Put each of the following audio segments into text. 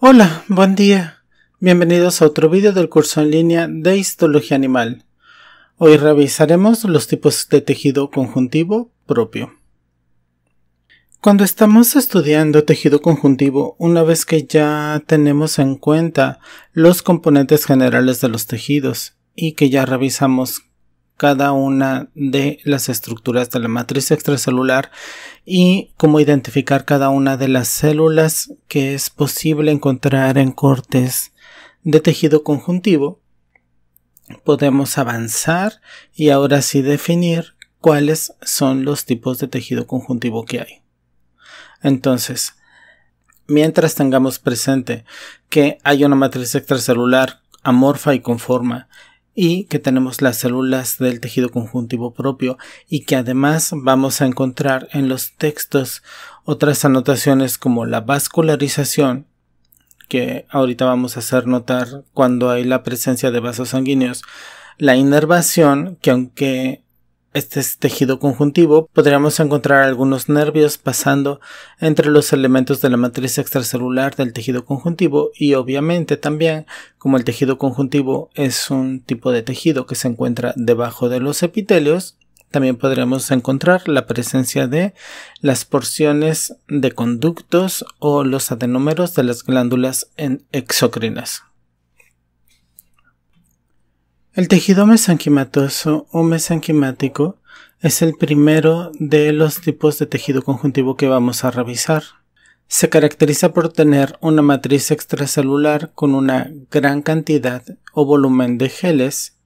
Hola, buen día. Bienvenidos a otro vídeo del curso en línea de Histología Animal. Hoy revisaremos los tipos de tejido conjuntivo propio. Cuando estamos estudiando tejido conjuntivo, una vez que ya tenemos en cuenta los componentes generales de los tejidos y que ya revisamos cada una de las estructuras de la matriz extracelular y cómo identificar cada una de las células que es posible encontrar en cortes de tejido conjuntivo. Podemos avanzar y ahora sí definir cuáles son los tipos de tejido conjuntivo que hay. Entonces, mientras tengamos presente que hay una matriz extracelular amorfa y conforma y que tenemos las células del tejido conjuntivo propio y que además vamos a encontrar en los textos otras anotaciones como la vascularización que ahorita vamos a hacer notar cuando hay la presencia de vasos sanguíneos, la inervación, que aunque este es tejido conjuntivo podríamos encontrar algunos nervios pasando entre los elementos de la matriz extracelular del tejido conjuntivo y obviamente también como el tejido conjuntivo es un tipo de tejido que se encuentra debajo de los epitelios, también podríamos encontrar la presencia de las porciones de conductos o los adenómeros de las glándulas en exocrinas. El tejido mesanquimatoso o mesanquimático es el primero de los tipos de tejido conjuntivo que vamos a revisar. Se caracteriza por tener una matriz extracelular con una gran cantidad o volumen de geles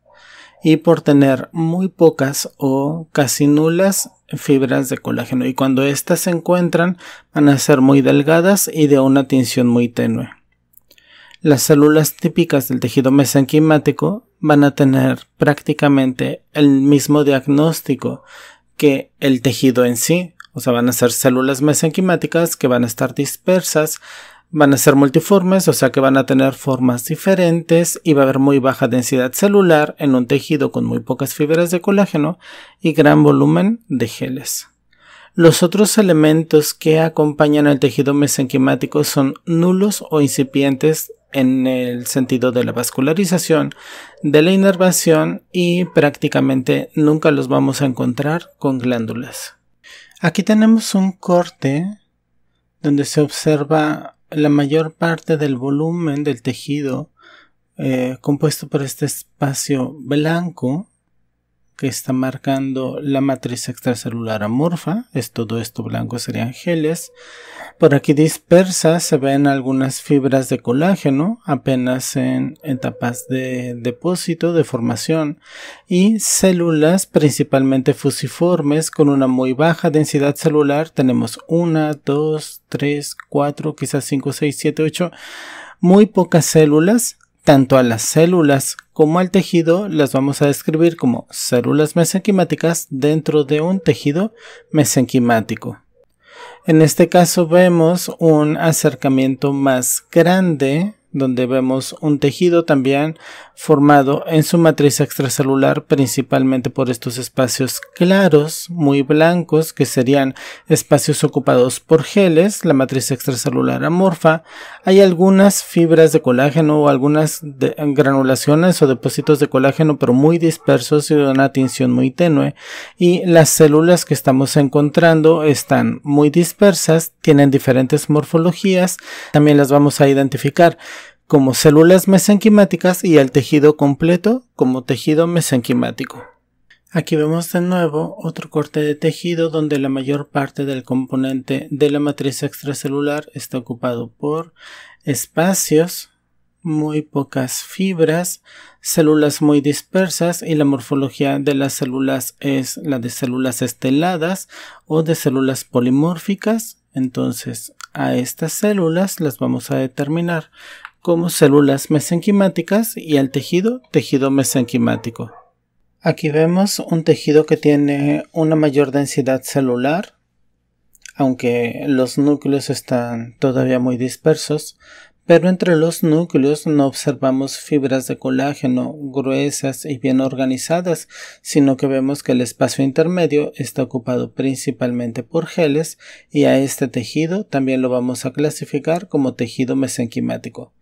y por tener muy pocas o casi nulas fibras de colágeno y cuando éstas se encuentran van a ser muy delgadas y de una tensión muy tenue las células típicas del tejido mesenquimático van a tener prácticamente el mismo diagnóstico que el tejido en sí. O sea, van a ser células mesenquimáticas que van a estar dispersas, van a ser multiformes, o sea que van a tener formas diferentes y va a haber muy baja densidad celular en un tejido con muy pocas fibras de colágeno y gran volumen de geles. Los otros elementos que acompañan al tejido mesenquimático son nulos o incipientes en el sentido de la vascularización, de la inervación y prácticamente nunca los vamos a encontrar con glándulas. Aquí tenemos un corte donde se observa la mayor parte del volumen del tejido eh, compuesto por este espacio blanco que está marcando la matriz extracelular amorfa, es todo esto blanco serían geles. Por aquí dispersas se ven algunas fibras de colágeno, apenas en etapas de depósito, de formación, y células principalmente fusiformes con una muy baja densidad celular. Tenemos una dos tres cuatro quizás cinco seis siete ocho muy pocas células tanto a las células como al tejido las vamos a describir como células mesenquimáticas dentro de un tejido mesenquimático. En este caso vemos un acercamiento más grande donde vemos un tejido también formado en su matriz extracelular principalmente por estos espacios claros, muy blancos, que serían espacios ocupados por geles, la matriz extracelular amorfa. Hay algunas fibras de colágeno o algunas granulaciones o depósitos de colágeno, pero muy dispersos y de una tinción muy tenue. Y las células que estamos encontrando están muy dispersas, tienen diferentes morfologías, también las vamos a identificar como células mesenquimáticas y al tejido completo como tejido mesenquimático. Aquí vemos de nuevo otro corte de tejido donde la mayor parte del componente de la matriz extracelular está ocupado por espacios, muy pocas fibras, células muy dispersas y la morfología de las células es la de células esteladas o de células polimórficas. Entonces a estas células las vamos a determinar como células mesenquimáticas y el tejido, tejido mesenquimático. Aquí vemos un tejido que tiene una mayor densidad celular, aunque los núcleos están todavía muy dispersos, pero entre los núcleos no observamos fibras de colágeno gruesas y bien organizadas, sino que vemos que el espacio intermedio está ocupado principalmente por geles y a este tejido también lo vamos a clasificar como tejido mesenquimático.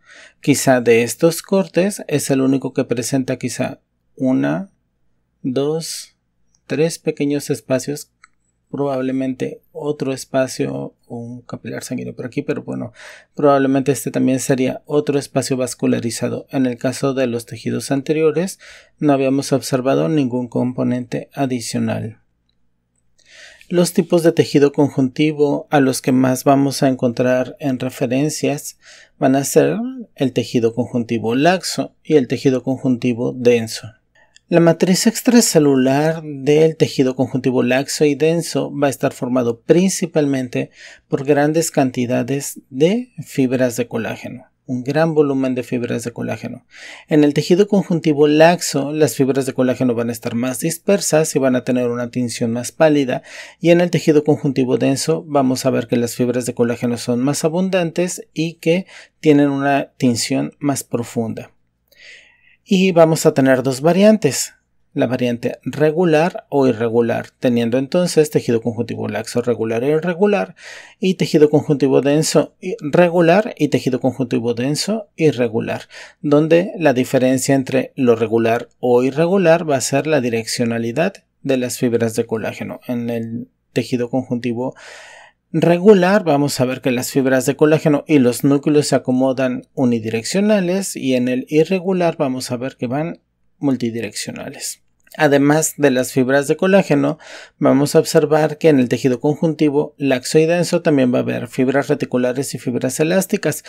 Quizá de estos cortes es el único que presenta quizá una, dos, tres pequeños espacios probablemente otro espacio o un capilar sanguíneo por aquí, pero bueno, probablemente este también sería otro espacio vascularizado. En el caso de los tejidos anteriores, no habíamos observado ningún componente adicional. Los tipos de tejido conjuntivo a los que más vamos a encontrar en referencias van a ser el tejido conjuntivo laxo y el tejido conjuntivo denso. La matriz extracelular del tejido conjuntivo laxo y denso va a estar formado principalmente por grandes cantidades de fibras de colágeno un gran volumen de fibras de colágeno. En el tejido conjuntivo laxo, las fibras de colágeno van a estar más dispersas y van a tener una tinción más pálida, y en el tejido conjuntivo denso vamos a ver que las fibras de colágeno son más abundantes y que tienen una tinción más profunda. Y vamos a tener dos variantes, la variante regular o irregular, teniendo entonces tejido conjuntivo laxo regular e irregular y tejido conjuntivo denso regular y tejido conjuntivo denso irregular, donde la diferencia entre lo regular o irregular va a ser la direccionalidad de las fibras de colágeno. En el tejido conjuntivo regular, vamos a ver que las fibras de colágeno y los núcleos se acomodan unidireccionales y en el irregular vamos a ver que van multidireccionales. Además de las fibras de colágeno, vamos a observar que en el tejido conjuntivo laxo y denso también va a haber fibras reticulares y fibras elásticas,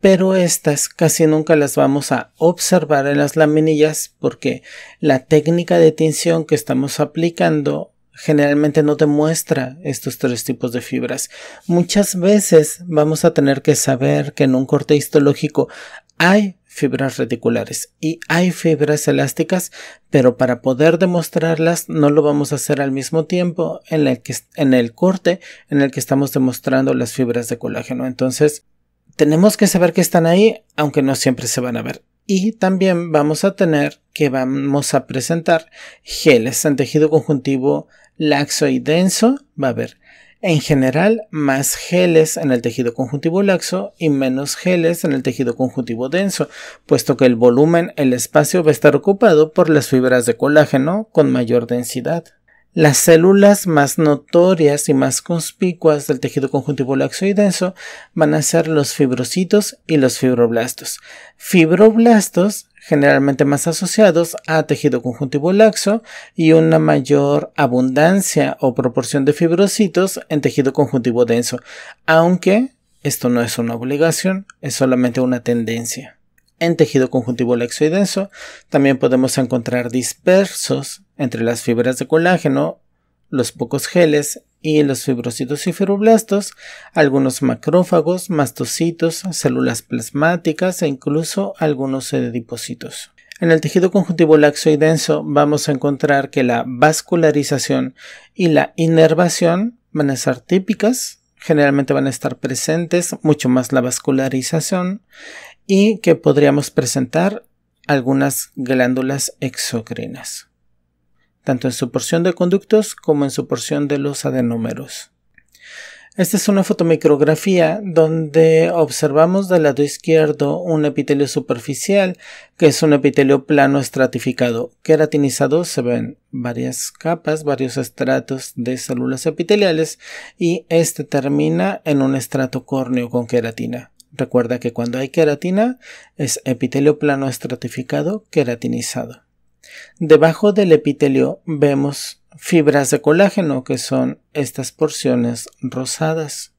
pero estas casi nunca las vamos a observar en las laminillas porque la técnica de tinción que estamos aplicando generalmente no te estos tres tipos de fibras. Muchas veces vamos a tener que saber que en un corte histológico hay fibras reticulares y hay fibras elásticas, pero para poder demostrarlas no lo vamos a hacer al mismo tiempo en el, en el corte en el que estamos demostrando las fibras de colágeno. Entonces, tenemos que saber que están ahí, aunque no siempre se van a ver. Y también vamos a tener que vamos a presentar geles en tejido conjuntivo laxo y denso, va a haber en general más geles en el tejido conjuntivo laxo y menos geles en el tejido conjuntivo denso, puesto que el volumen, el espacio va a estar ocupado por las fibras de colágeno con mayor densidad. Las células más notorias y más conspicuas del tejido conjuntivo laxo y denso van a ser los fibrocitos y los fibroblastos. Fibroblastos generalmente más asociados a tejido conjuntivo laxo y una mayor abundancia o proporción de fibrocitos en tejido conjuntivo denso, aunque esto no es una obligación, es solamente una tendencia. En tejido conjuntivo laxo y denso también podemos encontrar dispersos entre las fibras de colágeno, los pocos geles y los fibrocitos y fibroblastos, algunos macrófagos, mastocitos, células plasmáticas e incluso algunos edipocitos. En el tejido conjuntivo laxo y denso vamos a encontrar que la vascularización y la inervación van a ser típicas, generalmente van a estar presentes, mucho más la vascularización y que podríamos presentar algunas glándulas exocrinas tanto en su porción de conductos como en su porción de los adenómeros. Esta es una fotomicrografía donde observamos del lado izquierdo un epitelio superficial, que es un epitelio plano estratificado. Queratinizado se ven varias capas, varios estratos de células epiteliales y este termina en un estrato córneo con queratina. Recuerda que cuando hay queratina es epitelio plano estratificado queratinizado. Debajo del epitelio vemos fibras de colágeno que son estas porciones rosadas.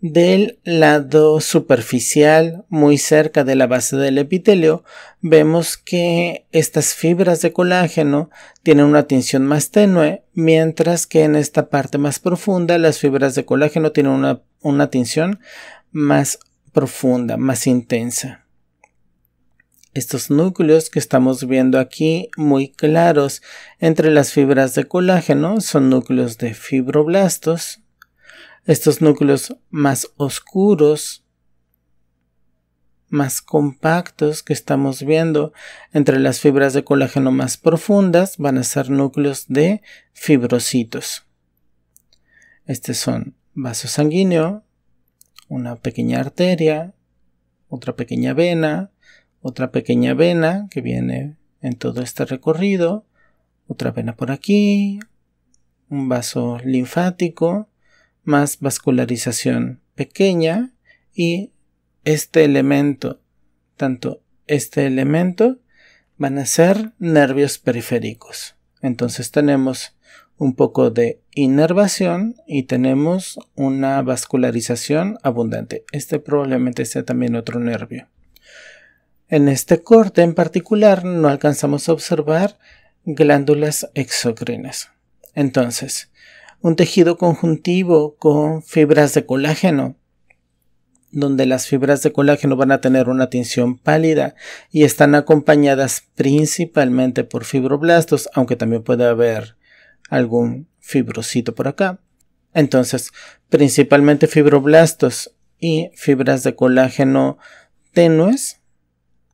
Del lado superficial, muy cerca de la base del epitelio, vemos que estas fibras de colágeno tienen una tensión más tenue, mientras que en esta parte más profunda las fibras de colágeno tienen una, una más profunda, más intensa estos núcleos que estamos viendo aquí muy claros entre las fibras de colágeno son núcleos de fibroblastos. Estos núcleos más oscuros, más compactos que estamos viendo entre las fibras de colágeno más profundas van a ser núcleos de fibrocitos. Estos son vaso sanguíneo, una pequeña arteria, otra pequeña vena, otra pequeña vena que viene en todo este recorrido, otra vena por aquí, un vaso linfático, más vascularización pequeña y este elemento, tanto este elemento, van a ser nervios periféricos. Entonces tenemos un poco de inervación y tenemos una vascularización abundante. Este probablemente sea también otro nervio. En este corte en particular no alcanzamos a observar glándulas exocrinas. Entonces, un tejido conjuntivo con fibras de colágeno, donde las fibras de colágeno van a tener una tinción pálida y están acompañadas principalmente por fibroblastos, aunque también puede haber algún fibrocito por acá. Entonces, principalmente fibroblastos y fibras de colágeno tenues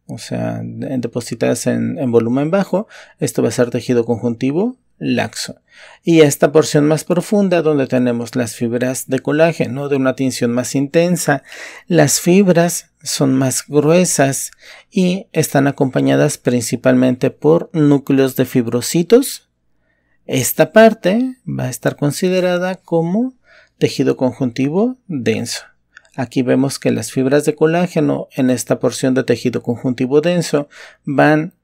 o sea, depositadas en, en volumen bajo, esto va a ser tejido conjuntivo laxo. Y esta porción más profunda, donde tenemos las fibras de colágeno de una tinción más intensa, las fibras son más gruesas y están acompañadas principalmente por núcleos de fibrocitos. Esta parte va a estar considerada como tejido conjuntivo denso. Aquí vemos que las fibras de colágeno en esta porción de tejido conjuntivo denso van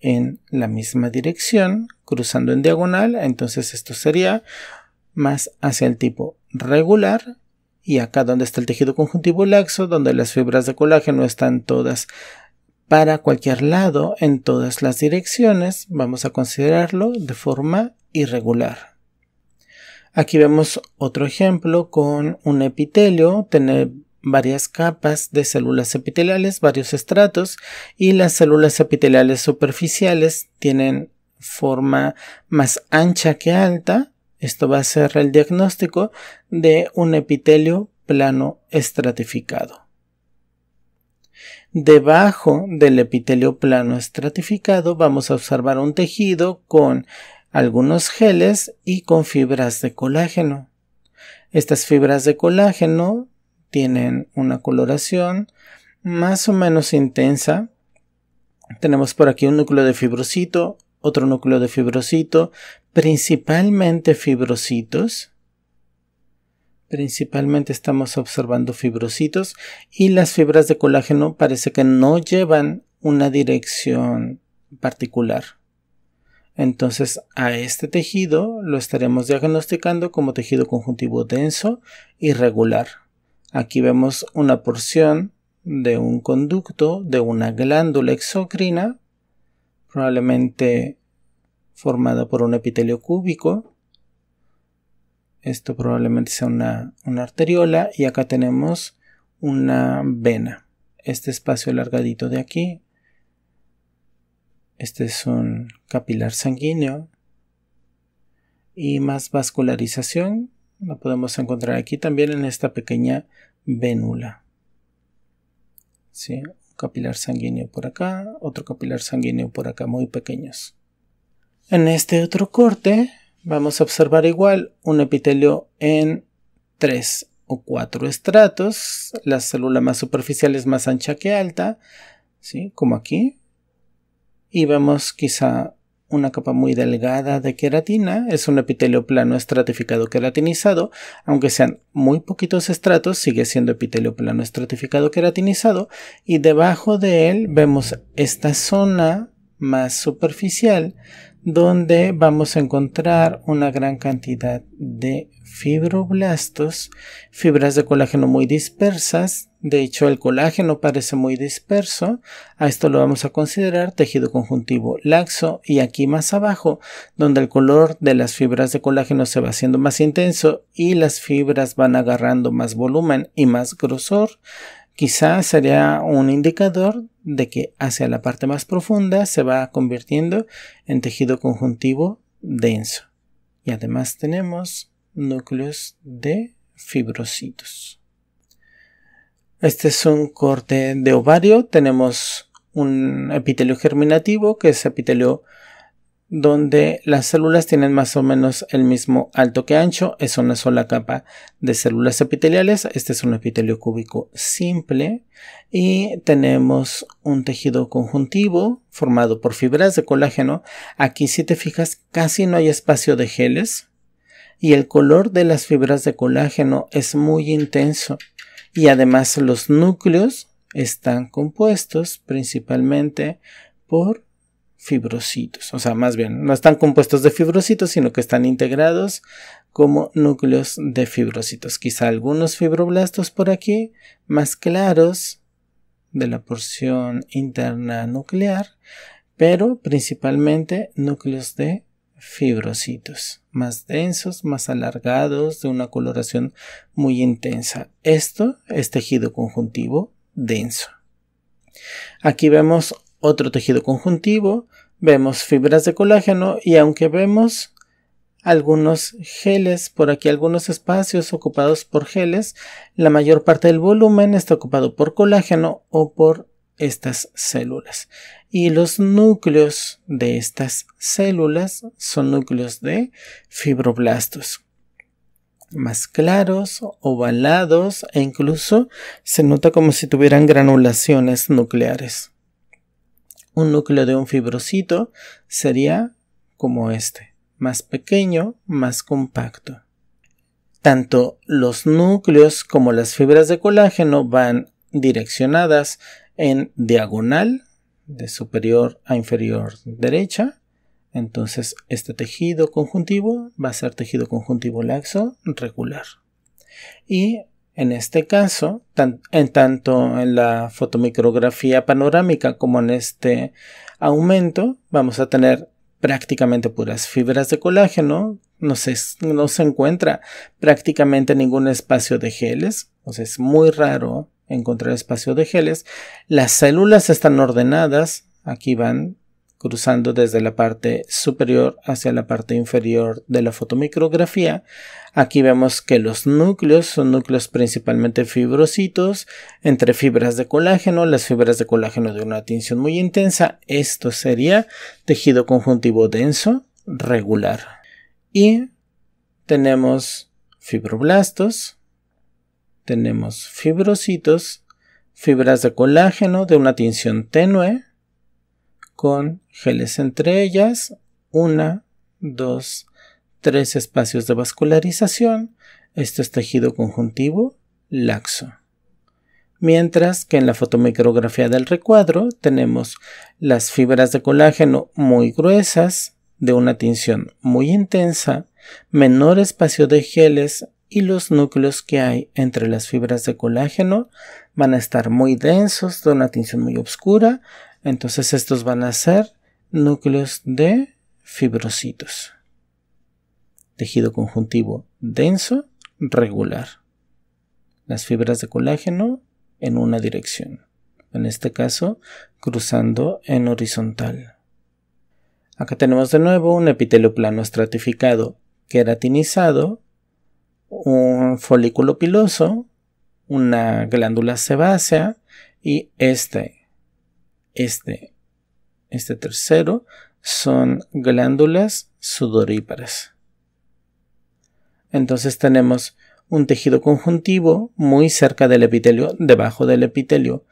en la misma dirección, cruzando en diagonal, entonces esto sería más hacia el tipo regular y acá donde está el tejido conjuntivo laxo, donde las fibras de colágeno están todas para cualquier lado en todas las direcciones, vamos a considerarlo de forma irregular. Aquí vemos otro ejemplo con un epitelio, tener varias capas de células epiteliales, varios estratos y las células epiteliales superficiales tienen forma más ancha que alta. Esto va a ser el diagnóstico de un epitelio plano estratificado. Debajo del epitelio plano estratificado vamos a observar un tejido con algunos geles y con fibras de colágeno. Estas fibras de colágeno tienen una coloración más o menos intensa. Tenemos por aquí un núcleo de fibrocito, otro núcleo de fibrocito, principalmente fibrocitos. Principalmente estamos observando fibrocitos y las fibras de colágeno parece que no llevan una dirección particular. Entonces a este tejido lo estaremos diagnosticando como tejido conjuntivo denso irregular. Aquí vemos una porción de un conducto de una glándula exocrina, probablemente formada por un epitelio cúbico. Esto probablemente sea una, una arteriola y acá tenemos una vena. Este espacio alargadito de aquí este es un capilar sanguíneo. Y más vascularización la podemos encontrar aquí también en esta pequeña vénula. capilar sanguíneo por acá, otro capilar sanguíneo por acá, muy pequeños. En este otro corte vamos a observar igual un epitelio en tres o cuatro estratos. La célula más superficial es más ancha que alta, ¿sí? como aquí, y vemos quizá una capa muy delgada de queratina, es un epitelio plano estratificado queratinizado, aunque sean muy poquitos estratos, sigue siendo epitelio plano estratificado queratinizado, y debajo de él vemos esta zona más superficial donde vamos a encontrar una gran cantidad de fibroblastos, fibras de colágeno muy dispersas. De hecho, el colágeno parece muy disperso. A esto lo vamos a considerar tejido conjuntivo laxo. Y aquí más abajo, donde el color de las fibras de colágeno se va haciendo más intenso y las fibras van agarrando más volumen y más grosor, quizás sería un indicador de que hacia la parte más profunda se va convirtiendo en tejido conjuntivo denso. Y además tenemos núcleos de fibrocitos. Este es un corte de ovario. Tenemos un epitelio germinativo que es epitelio donde las células tienen más o menos el mismo alto que ancho, es una sola capa de células epiteliales, este es un epitelio cúbico simple y tenemos un tejido conjuntivo formado por fibras de colágeno, aquí si te fijas casi no hay espacio de geles y el color de las fibras de colágeno es muy intenso y además los núcleos están compuestos principalmente por fibrocitos, o sea, más bien, no están compuestos de fibrocitos, sino que están integrados como núcleos de fibrocitos. Quizá algunos fibroblastos por aquí, más claros de la porción interna nuclear, pero principalmente núcleos de fibrocitos, más densos, más alargados, de una coloración muy intensa. Esto es tejido conjuntivo denso. Aquí vemos otro tejido conjuntivo vemos fibras de colágeno y aunque vemos algunos geles, por aquí algunos espacios ocupados por geles, la mayor parte del volumen está ocupado por colágeno o por estas células. Y los núcleos de estas células son núcleos de fibroblastos más claros, ovalados e incluso se nota como si tuvieran granulaciones nucleares. Un núcleo de un fibrocito sería como este, más pequeño, más compacto. Tanto los núcleos como las fibras de colágeno van direccionadas en diagonal, de superior a inferior derecha. Entonces, este tejido conjuntivo va a ser tejido conjuntivo laxo regular. Y en este caso, en tanto en la fotomicrografía panorámica como en este aumento, vamos a tener prácticamente puras fibras de colágeno, no se, encuentra prácticamente ningún espacio de geles, es muy raro encontrar espacio de geles. Las células están ordenadas, aquí van cruzando desde la parte superior hacia la parte inferior de la fotomicrografía. Aquí vemos que los núcleos son núcleos principalmente fibrocitos, entre fibras de colágeno, las fibras de colágeno de una tinción muy intensa, esto sería tejido conjuntivo denso regular. Y tenemos fibroblastos, tenemos fibrocitos, fibras de colágeno de una tinción tenue, con geles entre ellas, una, dos, tres espacios de vascularización, esto es tejido conjuntivo laxo. Mientras que en la fotomicrografía del recuadro tenemos las fibras de colágeno muy gruesas, de una tinción muy intensa, menor espacio de geles y los núcleos que hay entre las fibras de colágeno van a estar muy densos, de una tinción muy oscura, entonces estos van a ser núcleos de fibrocitos. Tejido conjuntivo denso, regular. Las fibras de colágeno en una dirección. En este caso, cruzando en horizontal. Acá tenemos de nuevo un epitelio plano estratificado queratinizado, un folículo piloso, una glándula sebácea y este este, este tercero son glándulas sudoríparas. Entonces tenemos un tejido conjuntivo muy cerca del epitelio, debajo del epitelio,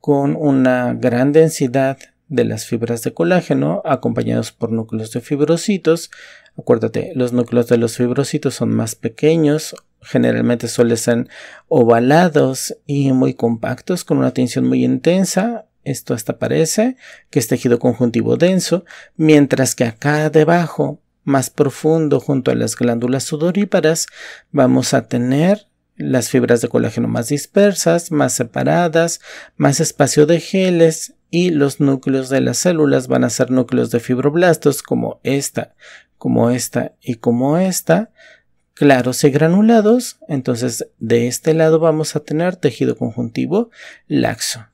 con una gran densidad de las fibras de colágeno acompañados por núcleos de fibrocitos. Acuérdate, los núcleos de los fibrocitos son más pequeños, generalmente suelen ser ovalados y muy compactos con una tensión muy intensa esto hasta parece que es este tejido conjuntivo denso, mientras que acá debajo, más profundo junto a las glándulas sudoríparas, vamos a tener las fibras de colágeno más dispersas, más separadas, más espacio de geles y los núcleos de las células van a ser núcleos de fibroblastos como esta, como esta y como esta, claros y granulados. Entonces, de este lado vamos a tener tejido conjuntivo laxo.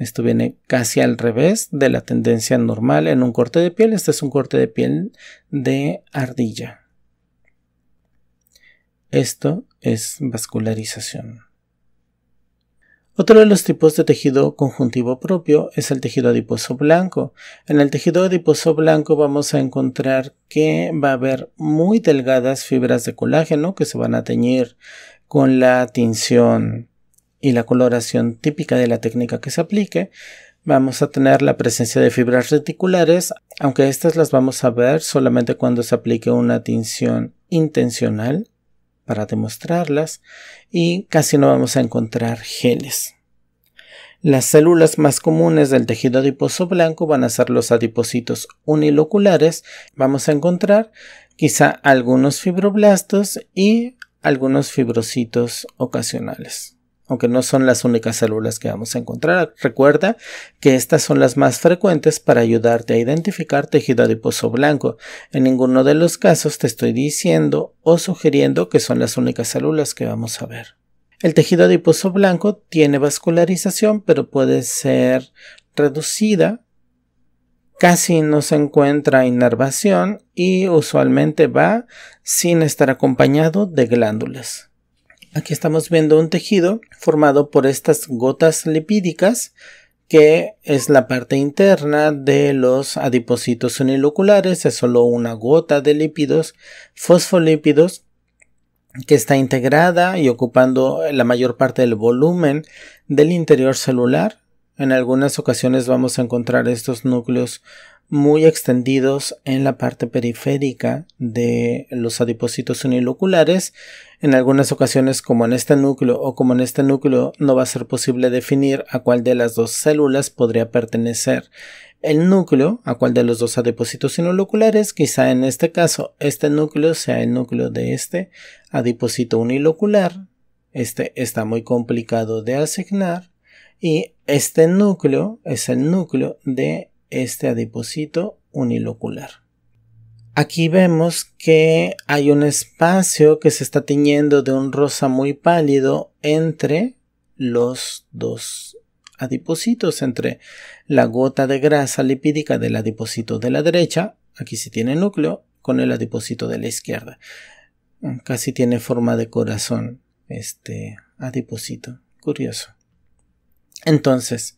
Esto viene casi al revés de la tendencia normal en un corte de piel. Este es un corte de piel de ardilla. Esto es vascularización. Otro de los tipos de tejido conjuntivo propio es el tejido adiposo blanco. En el tejido adiposo blanco vamos a encontrar que va a haber muy delgadas fibras de colágeno que se van a teñir con la tinción y la coloración típica de la técnica que se aplique, vamos a tener la presencia de fibras reticulares, aunque estas las vamos a ver solamente cuando se aplique una tinción intencional para demostrarlas y casi no vamos a encontrar genes. Las células más comunes del tejido adiposo blanco van a ser los adipocitos uniloculares. Vamos a encontrar quizá algunos fibroblastos y algunos fibrocitos ocasionales aunque no son las únicas células que vamos a encontrar. Recuerda que estas son las más frecuentes para ayudarte a identificar tejido adiposo blanco. En ninguno de los casos te estoy diciendo o sugiriendo que son las únicas células que vamos a ver. El tejido adiposo blanco tiene vascularización, pero puede ser reducida. Casi no se encuentra inervación y usualmente va sin estar acompañado de glándulas. Aquí estamos viendo un tejido formado por estas gotas lipídicas que es la parte interna de los adipocitos uniloculares, es solo una gota de lípidos, fosfolípidos, que está integrada y ocupando la mayor parte del volumen del interior celular. En algunas ocasiones vamos a encontrar estos núcleos muy extendidos en la parte periférica de los adipocitos uniloculares. En algunas ocasiones, como en este núcleo o como en este núcleo, no va a ser posible definir a cuál de las dos células podría pertenecer el núcleo, a cuál de los dos adipocitos uniloculares, quizá en este caso este núcleo sea el núcleo de este adipocito unilocular. Este está muy complicado de asignar y este núcleo es el núcleo de este adipocito unilocular. Aquí vemos que hay un espacio que se está tiñendo de un rosa muy pálido entre los dos adipocitos, entre la gota de grasa lipídica del adipocito de la derecha, aquí se tiene núcleo, con el adipocito de la izquierda. Mm, casi tiene forma de corazón este adipocito. Curioso. Entonces,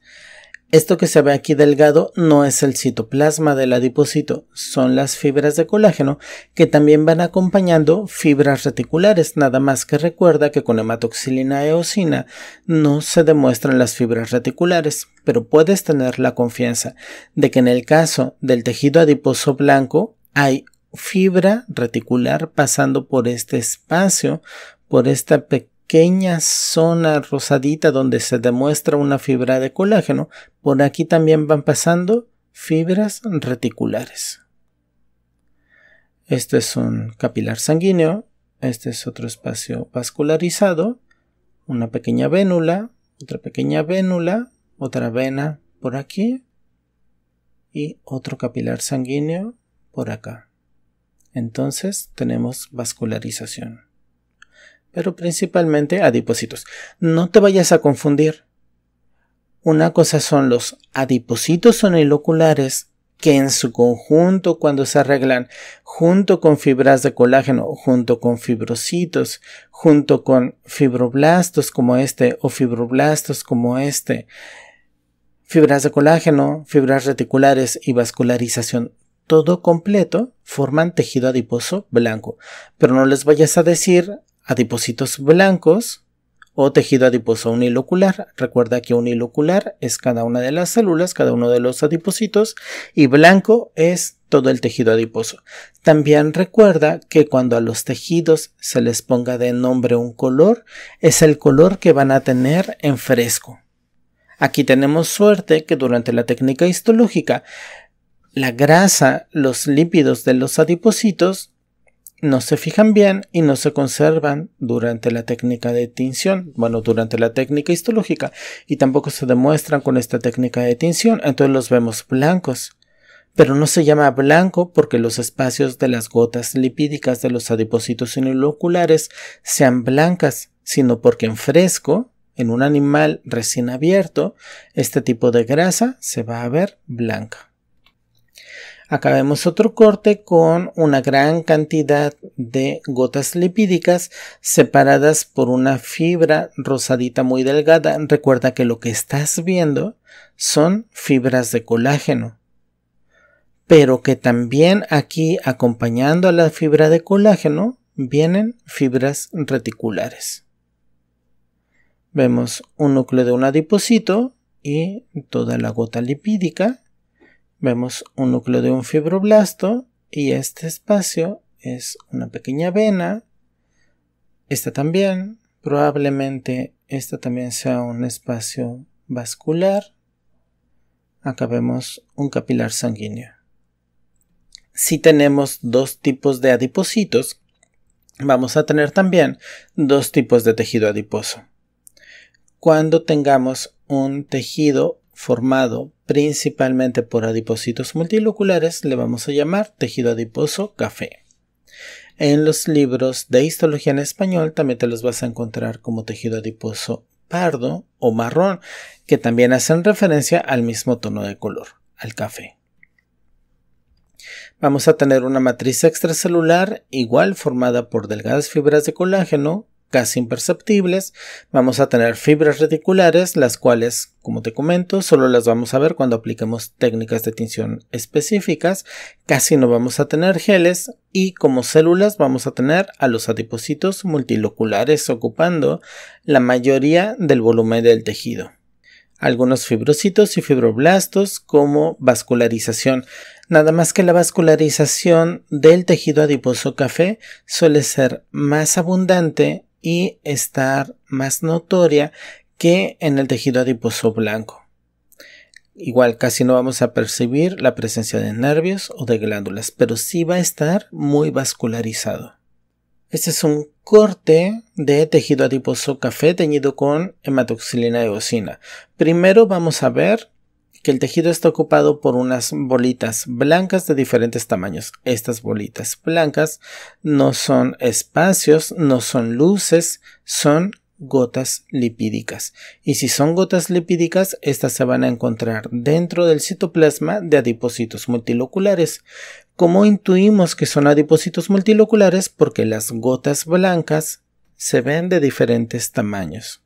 esto que se ve aquí delgado no es el citoplasma del adipocito, son las fibras de colágeno que también van acompañando fibras reticulares, nada más que recuerda que con hematoxilina e eosina no se demuestran las fibras reticulares, pero puedes tener la confianza de que en el caso del tejido adiposo blanco hay fibra reticular pasando por este espacio, por esta pequeña pequeña zona rosadita donde se demuestra una fibra de colágeno. Por aquí también van pasando fibras reticulares. Este es un capilar sanguíneo, este es otro espacio vascularizado, una pequeña vénula, otra pequeña vénula, otra vena por aquí y otro capilar sanguíneo por acá. Entonces tenemos vascularización pero principalmente adipocitos. No te vayas a confundir. Una cosa son los adipocitos eloculares que en su conjunto cuando se arreglan junto con fibras de colágeno, junto con fibrocitos, junto con fibroblastos como este o fibroblastos como este, fibras de colágeno, fibras reticulares y vascularización, todo completo forman tejido adiposo blanco. Pero no les vayas a decir adipositos blancos o tejido adiposo unilocular. Recuerda que unilocular es cada una de las células, cada uno de los adipocitos, y blanco es todo el tejido adiposo. También recuerda que cuando a los tejidos se les ponga de nombre un color, es el color que van a tener en fresco. Aquí tenemos suerte que durante la técnica histológica, la grasa, los lípidos de los adipocitos no se fijan bien y no se conservan durante la técnica de tinción, bueno, durante la técnica histológica, y tampoco se demuestran con esta técnica de tinción, entonces los vemos blancos. Pero no se llama blanco porque los espacios de las gotas lipídicas de los adipocitos inoculares sean blancas, sino porque en fresco, en un animal recién abierto, este tipo de grasa se va a ver blanca vemos otro corte con una gran cantidad de gotas lipídicas separadas por una fibra rosadita muy delgada. Recuerda que lo que estás viendo son fibras de colágeno, pero que también aquí acompañando a la fibra de colágeno vienen fibras reticulares. Vemos un núcleo de un adipocito y toda la gota lipídica Vemos un núcleo de un fibroblasto y este espacio es una pequeña vena. Esta también, probablemente esta también sea un espacio vascular. Acá vemos un capilar sanguíneo. Si tenemos dos tipos de adipocitos, vamos a tener también dos tipos de tejido adiposo. Cuando tengamos un tejido formado principalmente por adipocitos multiloculares, le vamos a llamar tejido adiposo café. En los libros de histología en español también te los vas a encontrar como tejido adiposo pardo o marrón, que también hacen referencia al mismo tono de color, al café. Vamos a tener una matriz extracelular igual formada por delgadas fibras de colágeno, casi imperceptibles. Vamos a tener fibras reticulares, las cuales, como te comento, solo las vamos a ver cuando aplicamos técnicas de tinción específicas. Casi no vamos a tener geles y como células vamos a tener a los adipocitos multiloculares ocupando la mayoría del volumen del tejido algunos fibrocitos y fibroblastos como vascularización. Nada más que la vascularización del tejido adiposo café suele ser más abundante y estar más notoria que en el tejido adiposo blanco. Igual casi no vamos a percibir la presencia de nervios o de glándulas, pero sí va a estar muy vascularizado. Este es un corte de tejido adiposo café teñido con hematoxilina bocina Primero vamos a ver que el tejido está ocupado por unas bolitas blancas de diferentes tamaños. Estas bolitas blancas no son espacios, no son luces, son gotas lipídicas. Y si son gotas lipídicas, estas se van a encontrar dentro del citoplasma de adipocitos multiloculares. Como intuimos que son adipocitos multiloculares? Porque las gotas blancas se ven de diferentes tamaños.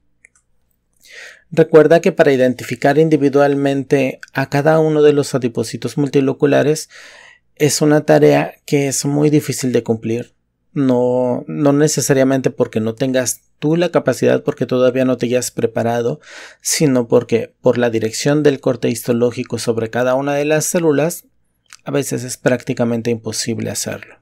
Recuerda que para identificar individualmente a cada uno de los adipocitos multiloculares es una tarea que es muy difícil de cumplir. No, no necesariamente porque no tengas tú la capacidad porque todavía no te hayas preparado, sino porque por la dirección del corte histológico sobre cada una de las células, a veces es prácticamente imposible hacerlo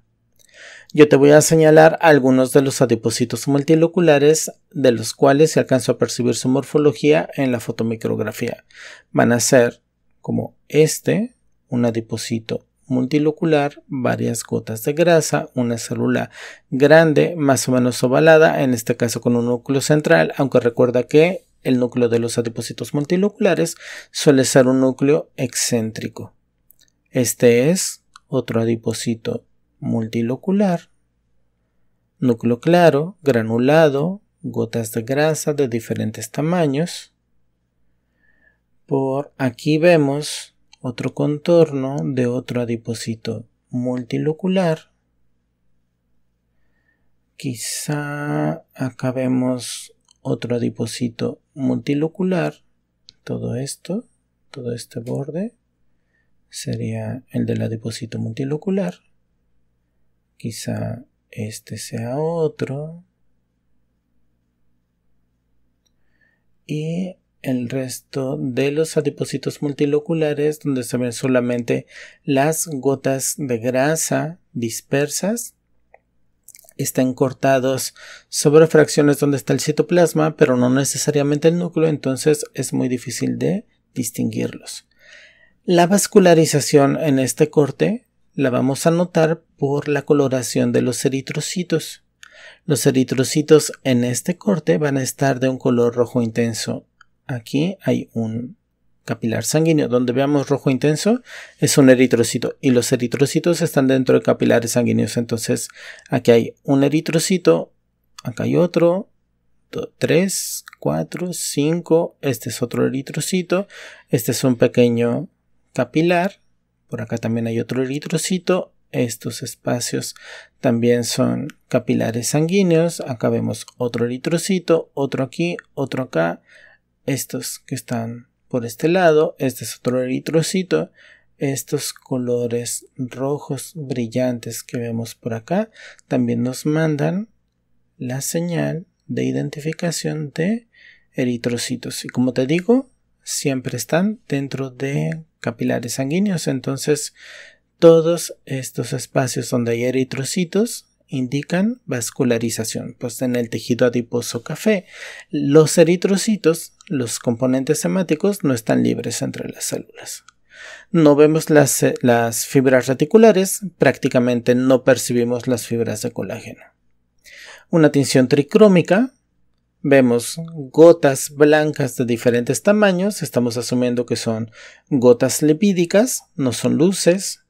yo te voy a señalar algunos de los adipocitos multiloculares de los cuales se alcanzó a percibir su morfología en la fotomicrografía. Van a ser como este, un adipocito multilocular, varias gotas de grasa, una célula grande, más o menos ovalada, en este caso con un núcleo central, aunque recuerda que el núcleo de los adipocitos multiloculares suele ser un núcleo excéntrico. Este es otro adipocito multilocular. Núcleo claro, granulado, gotas de grasa de diferentes tamaños. Por aquí vemos otro contorno de otro adipocito multilocular. Quizá acá vemos otro adipocito multilocular. Todo esto, todo este borde, sería el del adipocito multilocular. Quizá este sea otro. Y el resto de los adipocitos multiloculares donde se ven solamente las gotas de grasa dispersas están cortados sobre fracciones donde está el citoplasma, pero no necesariamente el núcleo, entonces es muy difícil de distinguirlos. La vascularización en este corte la vamos a notar por la coloración de los eritrocitos. Los eritrocitos en este corte van a estar de un color rojo intenso. Aquí hay un capilar sanguíneo. Donde veamos rojo intenso es un eritrocito y los eritrocitos están dentro de capilares sanguíneos. Entonces aquí hay un eritrocito, acá hay otro, 3, 4, 5, este es otro eritrocito, este es un pequeño capilar por acá también hay otro eritrocito. Estos espacios también son capilares sanguíneos. Acá vemos otro eritrocito, otro aquí, otro acá. Estos que están por este lado. Este es otro eritrocito. Estos colores rojos brillantes que vemos por acá también nos mandan la señal de identificación de eritrocitos. Y como te digo, siempre están dentro de capilares sanguíneos. Entonces, todos estos espacios donde hay eritrocitos indican vascularización, pues en el tejido adiposo café. Los eritrocitos, los componentes hemáticos, no están libres entre las células. No vemos las, eh, fibras reticulares, prácticamente no percibimos las fibras de colágeno. Una tinción tricrómica, vemos gotas blancas de diferentes tamaños, estamos asumiendo que son gotas lipídicas, no son luces,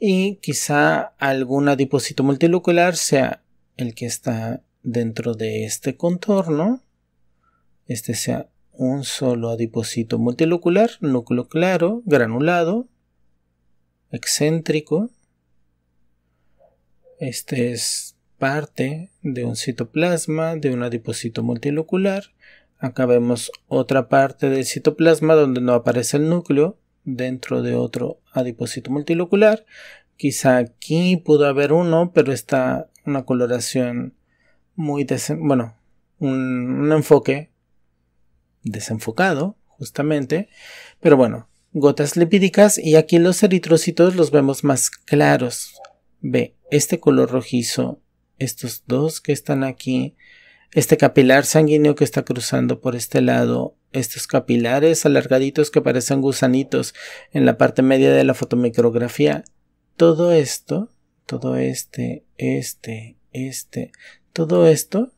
y quizá algún adipocito multilocular sea el que está dentro de este contorno, este sea un solo adiposito multilocular, núcleo claro, granulado, excéntrico, este es parte de un citoplasma, de un adipocito multilocular. Acá vemos otra parte del citoplasma donde no aparece el núcleo dentro de otro adipocito multilocular. Quizá aquí pudo haber uno, pero está una coloración muy bueno, un, un enfoque desenfocado, justamente. Pero bueno, gotas lipídicas y aquí los eritrocitos los vemos más claros. Ve este color rojizo estos dos que están aquí, este capilar sanguíneo que está cruzando por este lado, estos capilares alargaditos que parecen gusanitos en la parte media de la fotomicrografía, todo esto, todo este, este, este, todo esto,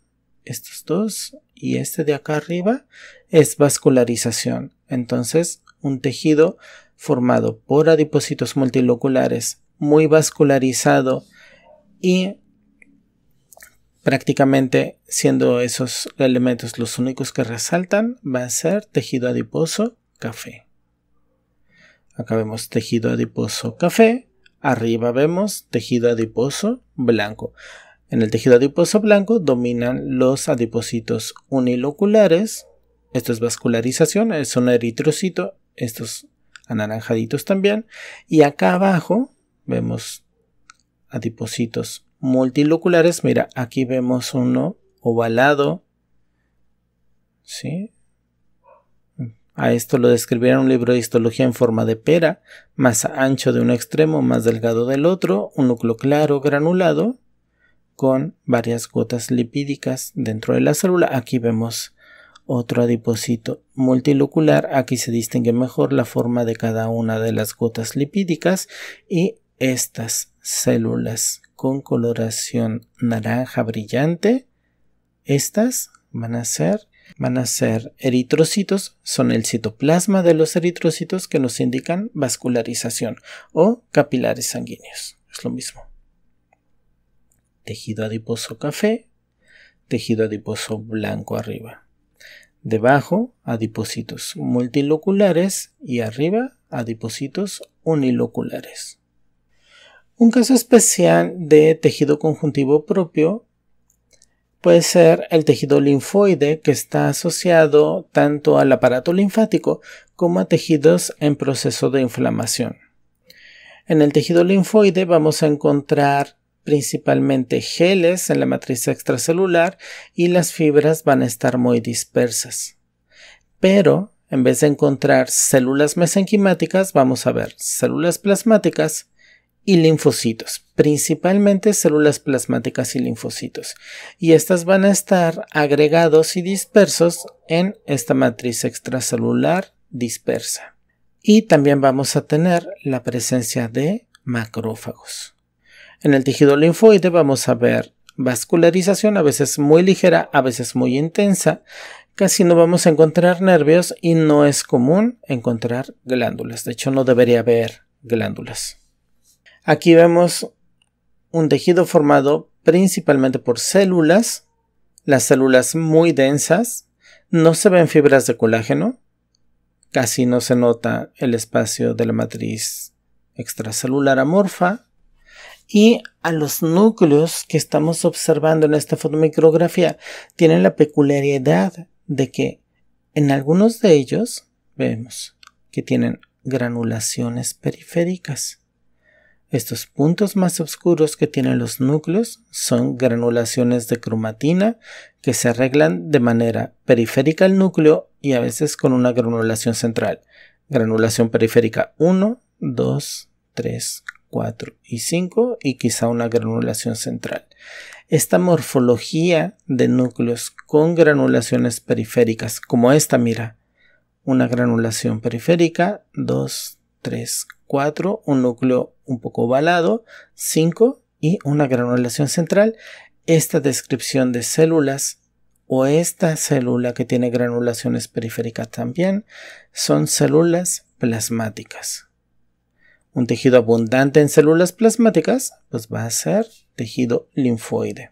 estos dos y este de acá arriba es vascularización. Entonces, un tejido formado por adipósitos multiloculares muy vascularizado y Prácticamente siendo esos elementos los únicos que resaltan, va a ser tejido adiposo café. Acá vemos tejido adiposo café, arriba vemos tejido adiposo blanco. En el tejido adiposo blanco dominan los adipocitos uniloculares, esto es vascularización, son eritrocito, estos anaranjaditos también, y acá abajo vemos adipocitos multiloculares, mira, aquí vemos uno ovalado, ¿sí? A esto lo describieron un libro de histología en forma de pera, más ancho de un extremo, más delgado del otro, un núcleo claro, granulado, con varias gotas lipídicas dentro de la célula. Aquí vemos otro adipocito multilocular. Aquí se distingue mejor la forma de cada una de las gotas lipídicas y estas células con coloración naranja brillante, estas van a ser van a ser eritrocitos, son el citoplasma de los eritrocitos que nos indican vascularización o capilares sanguíneos. Es lo mismo. Tejido adiposo café, tejido adiposo blanco arriba. Debajo, adipósitos multiloculares y arriba, adipositos uniloculares. Un caso especial de tejido conjuntivo propio puede ser el tejido linfoide que está asociado tanto al aparato linfático como a tejidos en proceso de inflamación. En el tejido linfoide vamos a encontrar principalmente geles en la matriz extracelular y las fibras van a estar muy dispersas. Pero en vez de encontrar células mesenquimáticas, vamos a ver células plasmáticas, y linfocitos, principalmente células plasmáticas y linfocitos, y estas van a estar agregados y dispersos en esta matriz extracelular dispersa. Y también vamos a tener la presencia de macrófagos. En el tejido linfoide vamos a ver vascularización, a veces muy ligera, a veces muy intensa. Casi no vamos a encontrar nervios y no es común encontrar glándulas. De hecho, no debería haber glándulas. Aquí vemos un tejido formado principalmente por células, las células muy densas, no se ven fibras de colágeno, casi no se nota el espacio de la matriz extracelular amorfa, y a los núcleos que estamos observando en esta fotomicrografía tienen la peculiaridad de que en algunos de ellos vemos que tienen granulaciones periféricas. Estos puntos más oscuros que tienen los núcleos son granulaciones de cromatina que se arreglan de manera periférica al núcleo y a veces con una granulación central. Granulación periférica 1, 2, 3, 4 y 5 y quizá una granulación central. Esta morfología de núcleos con granulaciones periféricas, como esta, mira, una granulación periférica, 2, 3, 4, un núcleo un poco ovalado, 5 y una granulación central. Esta descripción de células o esta célula que tiene granulaciones periféricas también son células plasmáticas. Un tejido abundante en células plasmáticas pues va a ser tejido linfoide.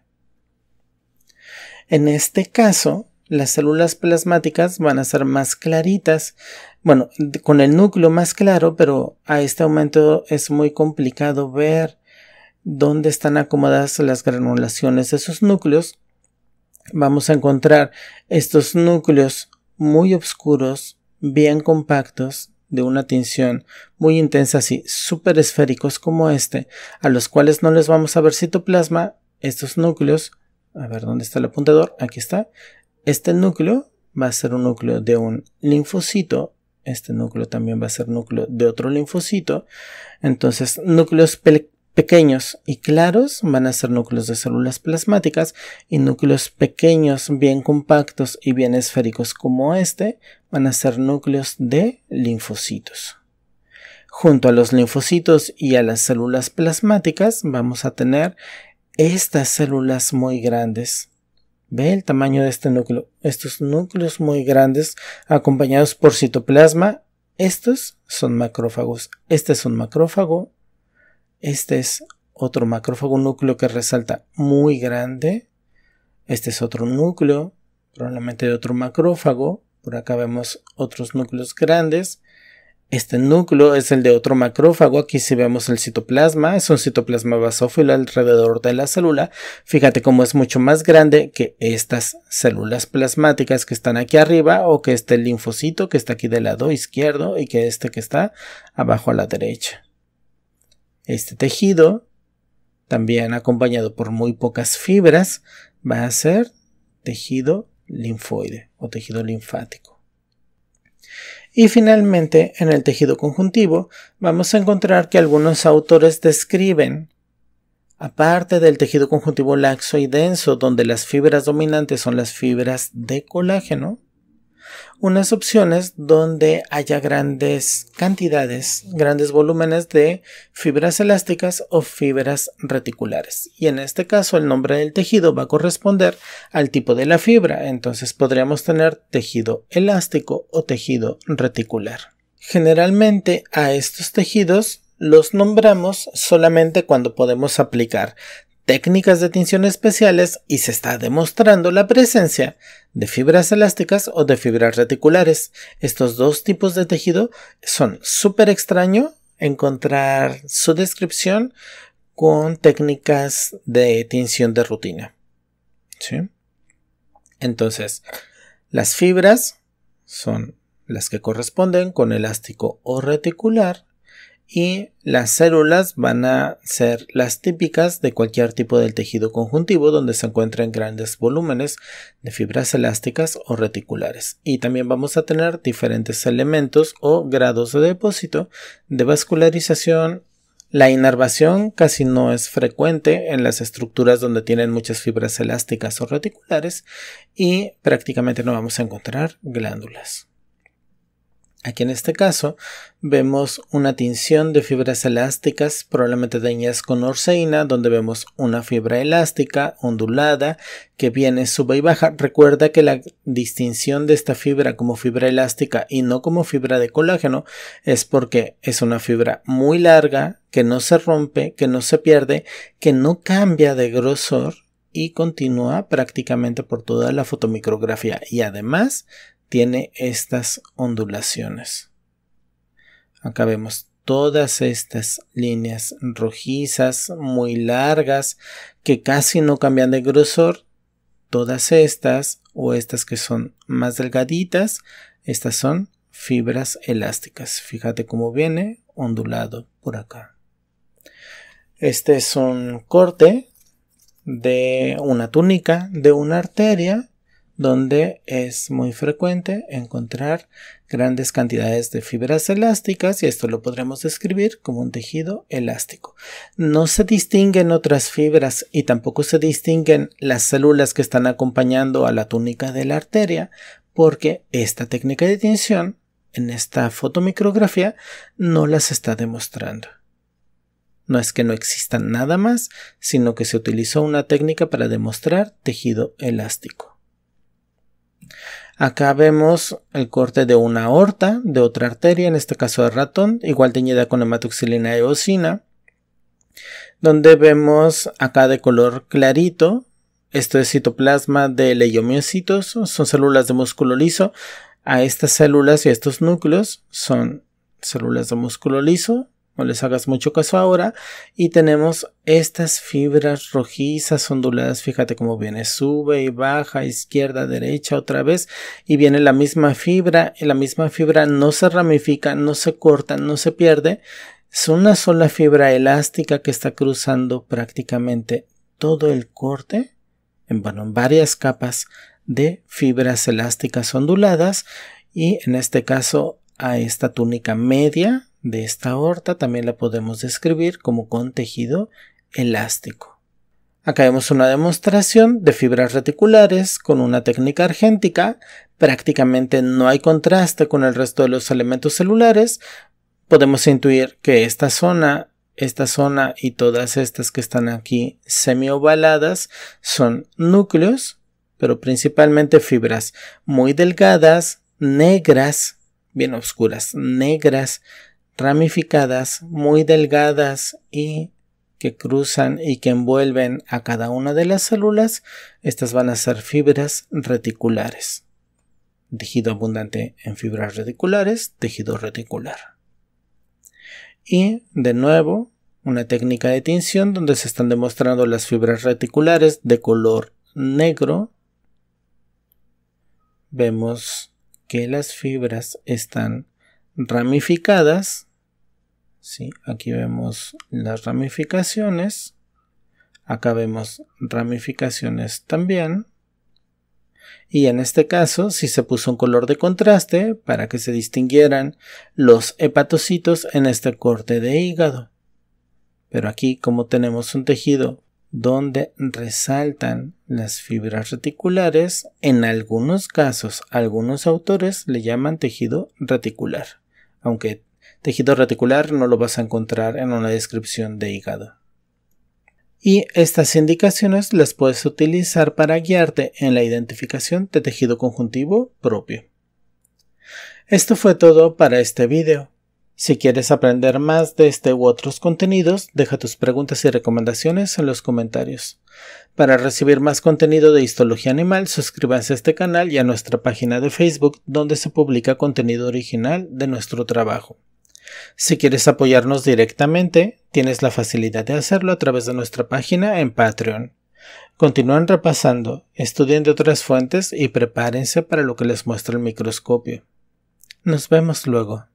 En este caso, las células plasmáticas van a ser más claritas, bueno, con el núcleo más claro, pero a este momento es muy complicado ver dónde están acomodadas las granulaciones de sus núcleos. Vamos a encontrar estos núcleos muy oscuros, bien compactos, de una tinción muy intensa, así súper esféricos como este, a los cuales no les vamos a ver citoplasma, estos núcleos, a ver dónde está el apuntador, aquí está, este núcleo va a ser un núcleo de un linfocito, este núcleo también va a ser núcleo de otro linfocito, entonces núcleos pequeños y claros van a ser núcleos de células plasmáticas y núcleos pequeños, bien compactos y bien esféricos como este van a ser núcleos de linfocitos. Junto a los linfocitos y a las células plasmáticas vamos a tener estas células muy grandes Ve el tamaño de este núcleo. Estos núcleos muy grandes acompañados por citoplasma, estos son macrófagos. Este es un macrófago. Este es otro macrófago, un núcleo que resalta muy grande. Este es otro núcleo, probablemente de otro macrófago. Por acá vemos otros núcleos grandes. Este núcleo es el de otro macrófago, aquí si vemos el citoplasma, es un citoplasma basófilo alrededor de la célula, fíjate cómo es mucho más grande que estas células plasmáticas que están aquí arriba o que este linfocito que está aquí del lado izquierdo y que este que está abajo a la derecha. Este tejido, también acompañado por muy pocas fibras, va a ser tejido linfoide o tejido linfático. Y finalmente, en el tejido conjuntivo, vamos a encontrar que algunos autores describen, aparte del tejido conjuntivo laxo y denso, donde las fibras dominantes son las fibras de colágeno, unas opciones donde haya grandes cantidades, grandes volúmenes de fibras elásticas o fibras reticulares. Y en este caso el nombre del tejido va a corresponder al tipo de la fibra, entonces podríamos tener tejido elástico o tejido reticular. Generalmente a estos tejidos los nombramos solamente cuando podemos aplicar técnicas de tinción especiales y se está demostrando la presencia de fibras elásticas o de fibras reticulares. Estos dos tipos de tejido son súper extraño encontrar su descripción con técnicas de tinción de rutina. Entonces, las fibras son las que corresponden con elástico o reticular y las células van a ser las típicas de cualquier tipo del tejido conjuntivo donde se encuentren grandes volúmenes de fibras elásticas o reticulares. Y también vamos a tener diferentes elementos o grados de depósito de vascularización. La inervación casi no es frecuente en las estructuras donde tienen muchas fibras elásticas o reticulares y prácticamente no vamos a encontrar glándulas. Aquí en este caso vemos una tinción de fibras elásticas probablemente dañadas con orceína donde vemos una fibra elástica ondulada que viene sube y baja. Recuerda que la distinción de esta fibra como fibra elástica y no como fibra de colágeno es porque es una fibra muy larga que no se rompe, que no se pierde, que no cambia de grosor y continúa prácticamente por toda la fotomicrografía y además tiene estas ondulaciones. Acá vemos todas estas líneas rojizas muy largas que casi no cambian de grosor. Todas estas o estas que son más delgaditas, estas son fibras elásticas. Fíjate cómo viene ondulado por acá. Este es un corte de una túnica, de una arteria donde es muy frecuente encontrar grandes cantidades de fibras elásticas y esto lo podremos describir como un tejido elástico. No se distinguen otras fibras y tampoco se distinguen las células que están acompañando a la túnica de la arteria porque esta técnica de tensión en esta fotomicrografía no las está demostrando. No es que no exista nada más, sino que se utilizó una técnica para demostrar tejido elástico. Acá vemos el corte de una aorta, de otra arteria, en este caso de ratón, igual teñida con hematoxilina eosina, donde vemos acá de color clarito, esto es citoplasma de leiomiocitos, son células de músculo liso. A estas células y a estos núcleos son células de músculo liso no les hagas mucho caso ahora. Y tenemos estas fibras rojizas onduladas. Fíjate cómo viene, sube y baja, izquierda, derecha, otra vez. Y viene la misma fibra. Y la misma fibra no se ramifica, no se corta, no se pierde. Es una sola fibra elástica que está cruzando prácticamente todo el corte. En, bueno, en varias capas de fibras elásticas onduladas. Y en este caso a esta túnica media de esta aorta también la podemos describir como con tejido elástico. Acá vemos una demostración de fibras reticulares con una técnica argéntica. Prácticamente no hay contraste con el resto de los elementos celulares. Podemos intuir que esta zona, esta zona y todas estas que están aquí semiovaladas son núcleos, pero principalmente fibras muy delgadas, negras, bien oscuras, negras, ramificadas, muy delgadas y que cruzan y que envuelven a cada una de las células, estas van a ser fibras reticulares. Tejido abundante en fibras reticulares, tejido reticular. Y de nuevo, una técnica de tinción donde se están demostrando las fibras reticulares de color negro. Vemos que las fibras están ramificadas. Aquí vemos las ramificaciones. Acá vemos ramificaciones también. Y en este caso, si se puso un color de contraste para que se distinguieran los hepatocitos en este corte de hígado. Pero aquí, como tenemos un tejido donde resaltan las fibras reticulares, en algunos casos algunos autores le llaman tejido reticular aunque tejido reticular no lo vas a encontrar en una descripción de hígado. Y estas indicaciones las puedes utilizar para guiarte en la identificación de tejido conjuntivo propio. Esto fue todo para este video. Si quieres aprender más de este u otros contenidos, deja tus preguntas y recomendaciones en los comentarios. Para recibir más contenido de Histología Animal, suscríbanse a este canal y a nuestra página de Facebook donde se publica contenido original de nuestro trabajo. Si quieres apoyarnos directamente, tienes la facilidad de hacerlo a través de nuestra página en Patreon. Continúen repasando, estudien de otras fuentes y prepárense para lo que les muestra el microscopio. Nos vemos luego.